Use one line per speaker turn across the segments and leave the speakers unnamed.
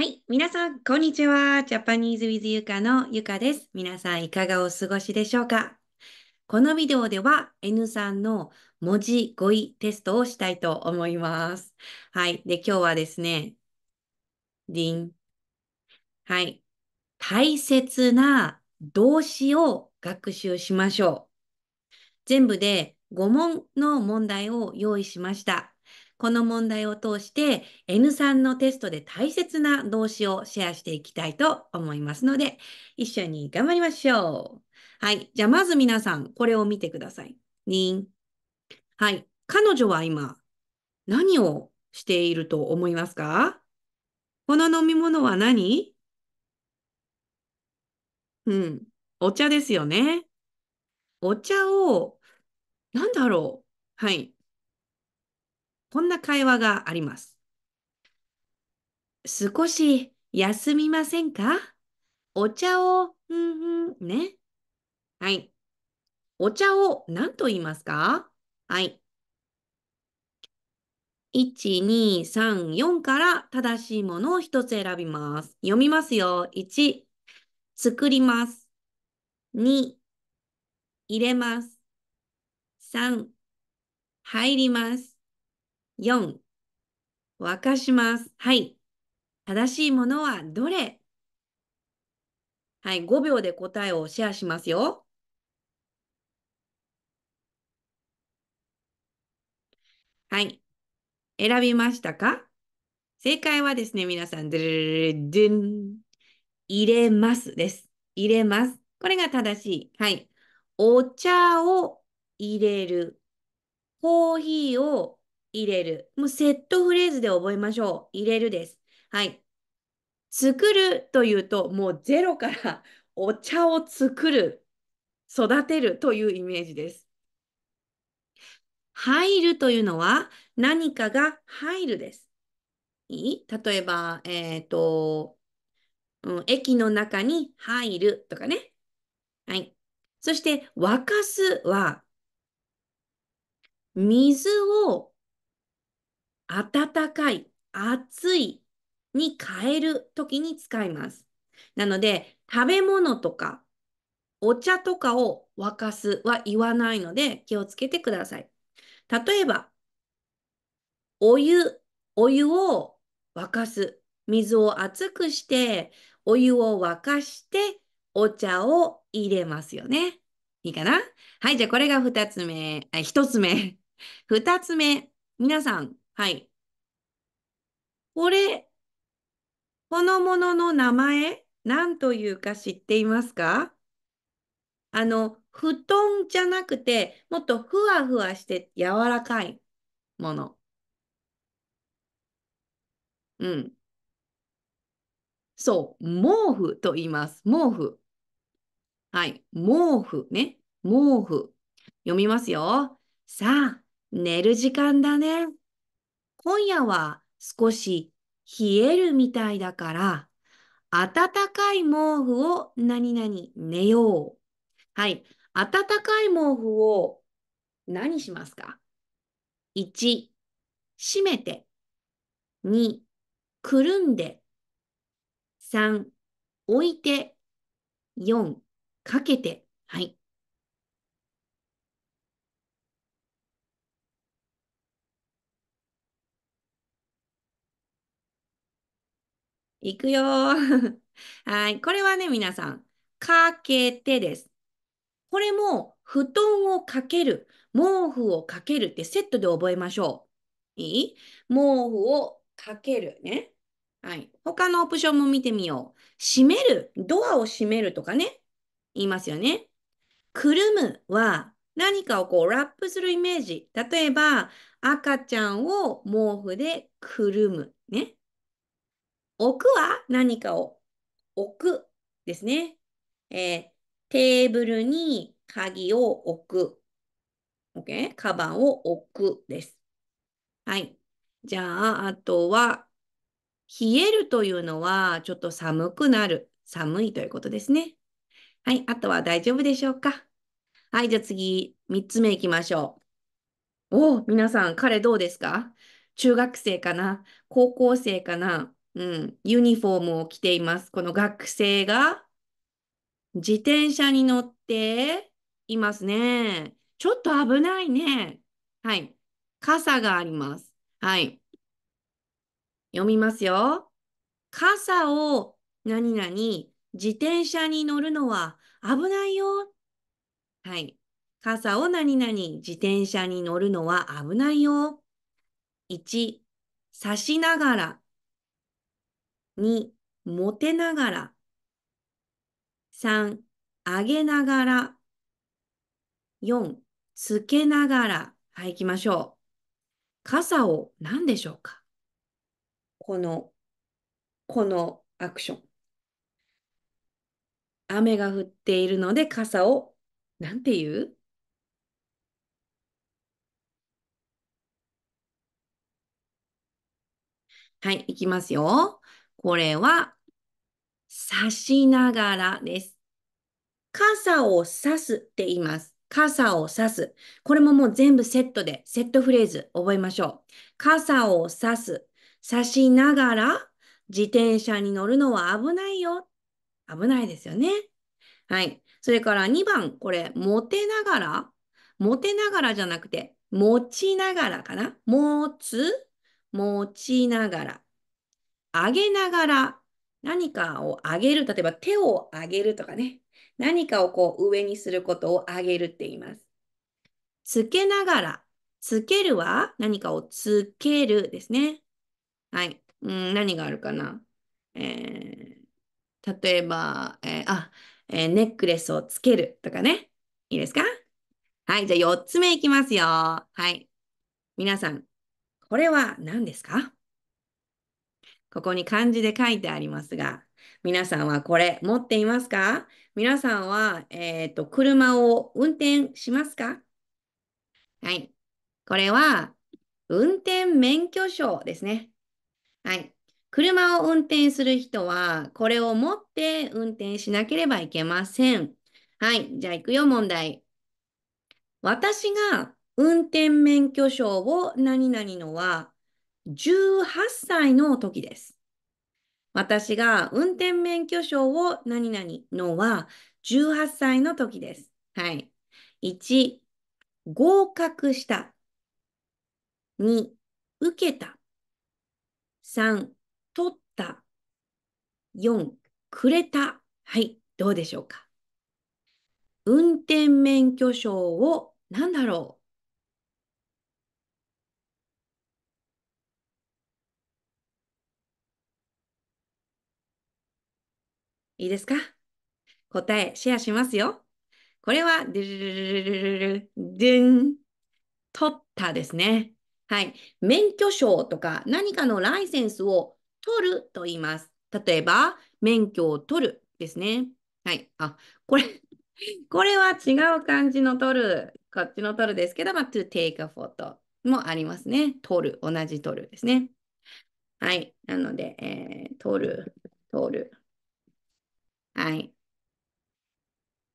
はい。皆さん、こんにちは。ジャパニーズ with カのゆかです。皆さん、いかがお過ごしでしょうかこのビデオでは N さんの文字語彙テストをしたいと思います。はい。で、今日はですね、りん。はい。大切な動詞を学習しましょう。全部で5問の問題を用意しました。この問題を通して N3 のテストで大切な動詞をシェアしていきたいと思いますので、一緒に頑張りましょう。はい。じゃあ、まず皆さん、これを見てください。にはい。彼女は今、何をしていると思いますかこの飲み物は何うん。お茶ですよね。お茶を、なんだろう。はい。こんな会話があります。少し休みませんかお茶を、うんうん、ね。はい。お茶を何と言いますかはい。1、2、3、4から正しいものを1つ選びます。読みますよ。1、作ります。2、入れます。3、入ります。4、沸かします。はい。正しいものはどれはい、5秒で答えをシェアしますよ。はい。選びましたか正解はですね、皆さん、ドゥドゥン。入れますです。入れます。これが正しい。はい。お茶を入れる。コーヒーを入れる。もうセットフレーズで覚えましょう。入れるです。はい。作るというと、もうゼロから お茶を作る、育てるというイメージです。入るというのは何かが入るです。いい例えば、えっ、ー、と、うん、駅の中に入るとかね。はい。そして、沸かすは、水を暖かい、暑いに変えるときに使います。なので、食べ物とかお茶とかを沸かすは言わないので気をつけてください。例えば、お湯、お湯を沸かす。水を熱くして、お湯を沸かして、お茶を入れますよね。いいかなはい、じゃあこれが2つ目、1つ目。2つ目、皆さん、はい。これ、このものの名前、何というか知っていますかあの、布団じゃなくて、もっとふわふわして柔らかいもの。うん。そう、毛布と言います。毛布。はい、毛布ね。毛布。読みますよ。さあ、寝る時間だね。今夜は少し冷えるみたいだから、暖かい毛布を何々寝よう。はい。暖かい毛布を何しますか ?1、閉めて。2、くるんで。3、置いて。4、かけて。はい。いくよ はい。これはね、皆さん、かけてです。これも、布団をかける、毛布をかけるってセットで覚えましょう。いい毛布をかけるね。はい。他のオプションも見てみよう。閉める、ドアを閉めるとかね。言いますよね。くるむは何かをこうラップするイメージ。例えば、赤ちゃんを毛布でくるむ。ね。置くは何かを置くですね。えー、テーブルに鍵を置く。OK? カバンを置くです。はい。じゃあ、あとは、冷えるというのは、ちょっと寒くなる。寒いということですね。はい。あとは大丈夫でしょうかはい。じゃあ次、3つ目いきましょう。おお、皆さん、彼どうですか中学生かな高校生かなうん、ユニフォームを着ています。この学生が自転車に乗っていますね。ちょっと危ないね。はい。傘があります。はい。読みますよ。傘を何々、自転車に乗るのは危ないよ。はい。傘を何々、自転車に乗るのは危ないよ。1、差しながら。2、持てながら。3、上げながら。4、つけながら。はい、行きましょう。傘を何でしょうかこの、このアクション。雨が降っているので傘を何て言うはい、いきますよ。これは、刺しながらです。傘を刺すって言います。傘を刺す。これももう全部セットで、セットフレーズ覚えましょう。傘を刺す。刺しながら、自転車に乗るのは危ないよ。危ないですよね。はい。それから2番、これ、持てながら。持てながらじゃなくて、持ちながらかな。持つ、持ちながら。上げながら何かを上げる、例えば手を上げるとかね、何かをこう上にすることを上げるって言います。つけながら、つけるは何かをつけるですね。はい。うん、何があるかな。えー、例えば、えー、あ、えー、ネックレスをつけるとかね。いいですかはい。じゃあ4つ目いきますよ。はい。皆さん、これは何ですかここに漢字で書いてありますが、皆さんはこれ持っていますか皆さんは、えっ、ー、と、車を運転しますかはい。これは、運転免許証ですね。はい。車を運転する人は、これを持って運転しなければいけません。はい。じゃあ、いくよ、問題。私が運転免許証を何々のは18歳の時です。私が運転免許証を何々のは18歳の時です。はい。1、合格した。2、受けた。3、取った。4、くれた。はい。どうでしょうか。運転免許証を何だろういいですか答えシェアしますよ。これは、ドゥルルルルルルン、取ったですね。はい。免許証とか何かのライセンスを取ると言います。例えば、免許を取るですね。はい。あ、これこれは違う感じの取る、こっちの取るですけど、まあ、to take a photo もありますね。取る、同じ取るですね。はい。なので、えー、取る、取る。はい。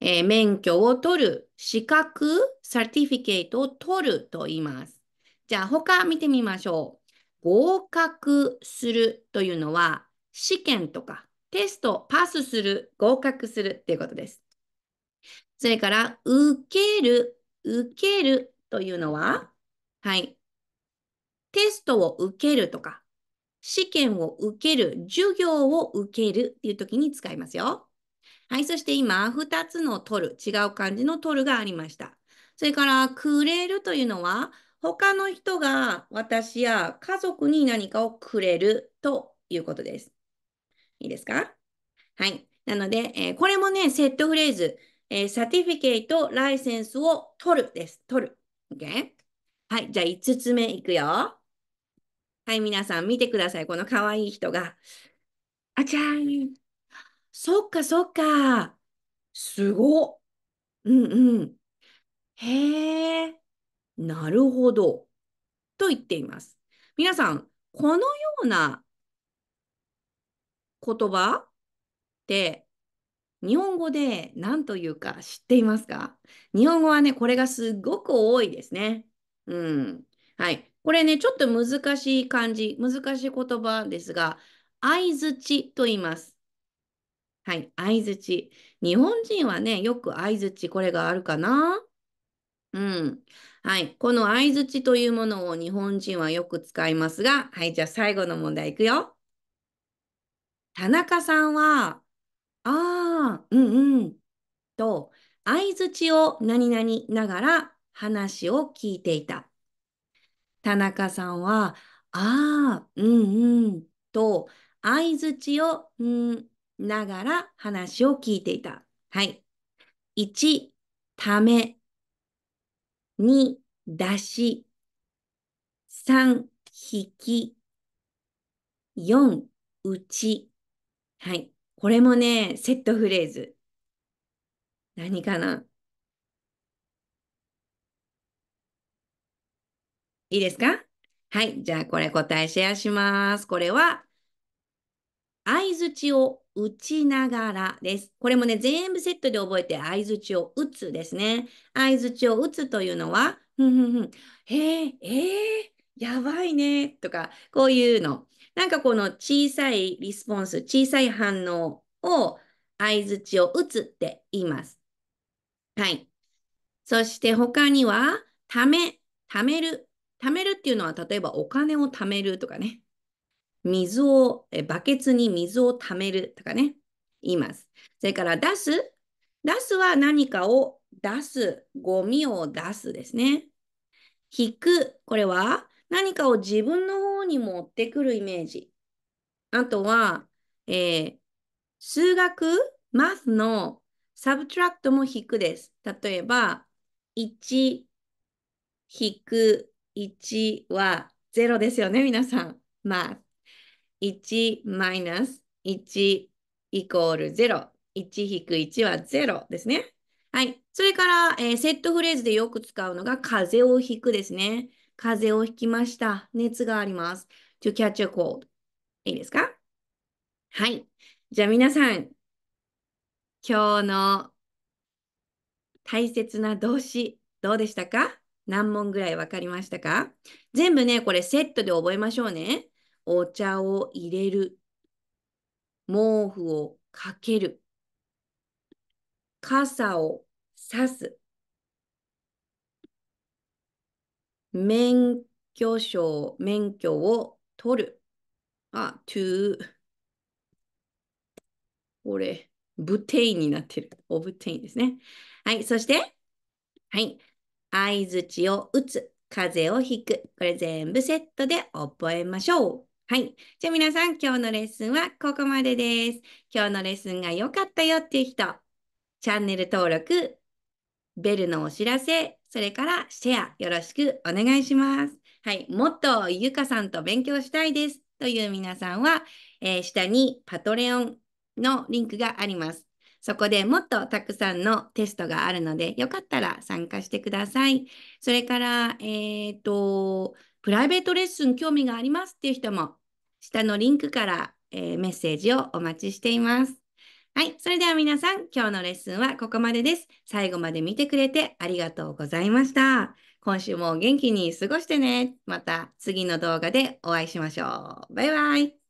えー、免許を取る、資格、サーティフィケートを取ると言います。じゃあ、他見てみましょう。合格するというのは、試験とかテストパスする、合格するっていうことです。それから、受ける、受けるというのは、はい。テストを受けるとか、試験を受ける、授業を受けるっていう時に使いますよ。はい、そして今、2つの取る、違う漢字の取るがありました。それから、くれるというのは、他の人が私や家族に何かをくれるということです。いいですかはい。なので、えー、これもね、セットフレーズ、えー、サティフィケイト、ライセンスを取るです。取る。OK? はい。じゃあ、5つ目いくよ。はい。皆さん見てください。この可愛い人が。あちゃーん。そっかそっか。すごうんうん。へえ、なるほど。と言っています。皆さん、このような言葉って日本語で何というか知っていますか日本語はね、これがすごく多いですね。うん。はい。これね、ちょっと難しい漢字、難しい言葉ですが、相槌と言います。はい、相づち。日本人はね、よく相づち、これがあるかなうん。はい。この相づちというものを日本人はよく使いますが、はい、じゃあ最後の問題いくよ。田中さんは、ああ、うんうん、と、相づちを何々ながら話を聞いていた。田中さんは、ああ、うんうん、と、相づちを、うん、ながら話を聞いていた。はい。1、ため。2、出し。3、引き。4、打ち。はい。これもね、セットフレーズ。何かないいですかはい。じゃあ、これ答えシェアします。これは、相づちを打ちながらです。これもね、全部セットで覚えて、相づちを打つですね。相づちを打つというのは、ふんふんふん、へえ、ええー、やばいね、とか、こういうの。なんかこの小さいリスポンス、小さい反応を相づちを打つって言います。はい。そして他には、ため、ためる。ためるっていうのは、例えばお金を貯めるとかね。水を、えバケツに水をためるとかね、言います。それから出す。出すは何かを出す。ゴミを出すですね。引く。これは何かを自分の方に持ってくるイメージ。あとは、えー、数学、マスのサブトラクトも引くです。例えば、1引く1は0ですよね、皆さん。マス。1マイナス1イコール0。1引く1は0ですね。はい。それから、えー、セットフレーズでよく使うのが、風邪をひくですね。風邪をひきました。熱があります。to catch a cold。いいですかはい。じゃあ皆さん、今日の大切な動詞、どうでしたか何問ぐらい分かりましたか全部ね、これセットで覚えましょうね。お茶を入れる、毛布をかける、傘をさす、免許証、免許を取る。あ、to これ、ブテイになってる。オブテインですね。はい、そして、はい、相づちを打つ、風邪をひく。これ全部セットで覚えましょう。はい。じゃあ皆さん、今日のレッスンはここまでです。今日のレッスンが良かったよっていう人、チャンネル登録、ベルのお知らせ、それからシェアよろしくお願いします。はい。もっとゆかさんと勉強したいですという皆さんは、えー、下にパトレオンのリンクがあります。そこでもっとたくさんのテストがあるので、よかったら参加してください。それから、えっ、ー、と、プライベートレッスン興味がありますっていう人も、下のリンクから、えー、メッセージをお待ちしています。はい。それでは皆さん、今日のレッスンはここまでです。最後まで見てくれてありがとうございました。今週も元気に過ごしてね。また次の動画でお会いしましょう。バイバイ。